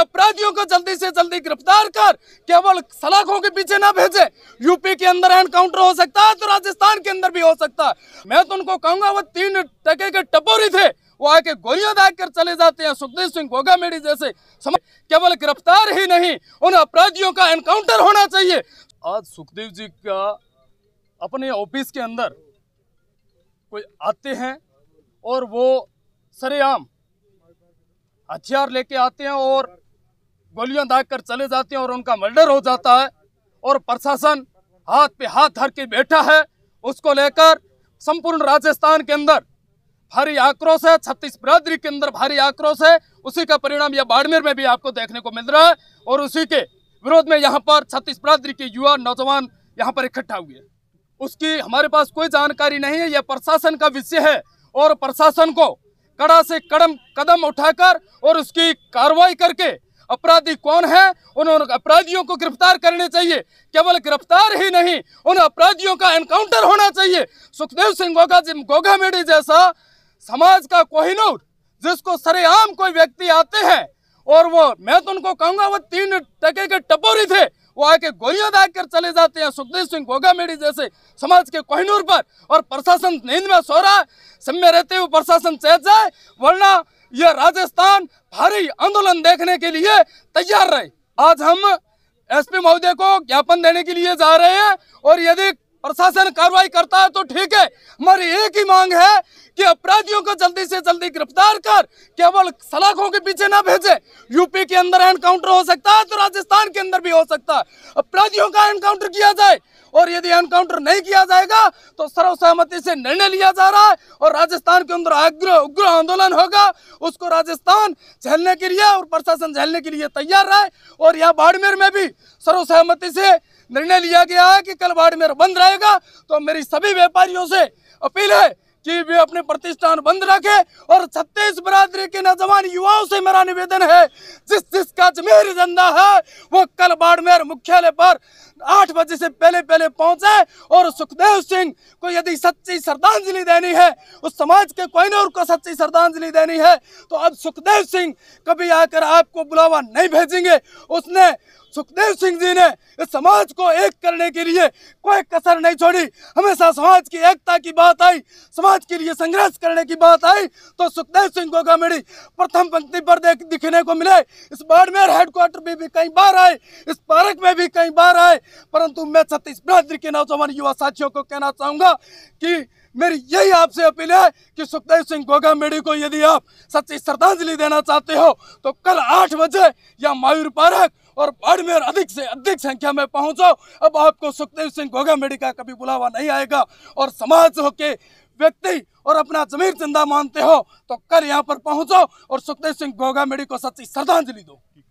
अपराधियों को जल्दी से जल्दी गिरफ्तार कर केवल सलाखों के पीछे ना भेजे यूपी के अंदर एनकाउंटर हो सकता है तो राजस्थान के अंदर भी हो सकता है मैं तो उनको कहूंगा वो तीन टके के टपोरी थे वो आके गोलियां दाग कर चले जाते हैं सुखदेव सिंह गोगा मेडी जैसे केवल गिरफ्तार ही नहीं उन अपराधियों का एनकाउंटर होना चाहिए आज सुखदेव जी का अपने ऑफिस के अंदर कोई आते हैं और वो सरेआम हथियार लेके आते हैं और गोलियां दाग कर चले जाते हैं और उनका मर्डर हो जाता है और प्रशासन हाथ पे हाथ धर के बैठा है उसको लेकर संपूर्ण राजस्थान के अंदर भारी आक्रोश है छत्तीस बिरादरी के अंदर भारी आक्रोश है उसी का परिणाम यह बाड़मेर में भी आपको देखने को मिल रहा है और उसी के विरोध में यहाँ पर छत्तीस बरादरी के युवा नौजवान यहाँ पर इकट्ठा हुए उसकी हमारे पास कोई जानकारी नहीं है यह प्रशासन का विषय है और प्रशासन को कड़ा से कड़म कदम उठाकर और उसकी कार्रवाई करके अपराधी कौन है उन अपराधियों को गिरफ्तार करने चाहिए केवल गिरफ्तार ही नहीं उन अपराधियों का एनकाउंटर होना चाहिए सुखदेव सिंह गोगा गोगा मेडी जैसा समाज का कोहिनूर जिसको सरेआम कोई व्यक्ति आते हैं और वो मैं तो उनको कहूंगा वो तीन टके के टपोरी थे वो आके गोलियां दाग कर चले जाते हैं सुखदेव सिंह गोगामेड़ी जैसे समाज के कोहनूर पर और प्रशासन नींद में सो रहा है समय रहते हुए प्रशासन चेत जाए वरना यह राजस्थान भारी आंदोलन देखने के लिए तैयार रहे आज हम एसपी महोदय को ज्ञापन देने के लिए जा रहे हैं और यदि प्रशासन कार्रवाई करता है तो ठीक है हमारी एक ही मांग है कि अपराधियों को जल्दी से जल्दी गिरफ्तार कर केवल सलाखों के पीछे ना भेजे यूपी के अंदर एनकाउंटर हो सकता है तो राजस्थान के अंदर भी हो सकता है अपराधियों का एनकाउंटर किया जाए और यदि एनकाउंटर नहीं किया जाएगा तो सर्वसहमति से निर्णय लिया जा रहा है और राजस्थान के अंदर अग्र उग्र आंदोलन होगा उसको राजस्थान झेलने के लिए और प्रशासन झेलने के लिए तैयार रहे और यहाँ बाड़मेर में भी सर्वसहमति से निर्णय लिया गया है कि कल बाड़मेर बंद रहेगा तो मेरी सभी व्यापारियों से अपील है कि वे अपने प्रतिष्ठान बंद रखे और छत्तीस बरादरी के नौजवान युवाओं से मेरा निवेदन है जिस जिसका जमीर जिंदा है वो कल बाड़मेर मुख्यालय पर आठ बजे से पहले पहले पहुंचे और सुखदेव सिंह को यदि सच्ची श्रद्धांजलि देनी है उस समाज के कोई कोइनूर को सच्ची श्रद्धांजलि देनी है तो अब सुखदेव सिंह कभी आकर आपको बुलावा नहीं भेजेंगे उसने सुखदेव सिंह जी ने इस समाज को एक करने के लिए कोई कसर नहीं छोड़ी हमेशा समाज की एकता की बात आई समाज के लिए संघर्ष करने की बात आई तो सुखदेव सिंह को कामेड़ी प्रथम पंक्ति पर देख दिखने को मिले इस बाड़मेर हेडक्वार्टर में भी कई बार आए इस पार्क में भी कई बार आए परंतु मैं छत्तीस के नौजवान युवा साथियों को कहना चाहूँगा कि मेरी यही आपसे अपील है कि सुखदेव सिंह गोगा मेडी को यदि आप सच्ची श्रद्धांजलि देना चाहते हो तो कल आठ बजे या मायूर पार्क और बाढ़ में और अधिक से अधिक संख्या में पहुंचो अब आपको सुखदेव सिंह घोगा मेडिका कभी बुलावा नहीं आएगा और समाज होके व्यक्ति और अपना जमीर जिंदा मानते हो तो कर यहाँ पर पहुंचो और सुखदेव सिंह घोगा मेडी को सच्ची श्रद्धांजलि दो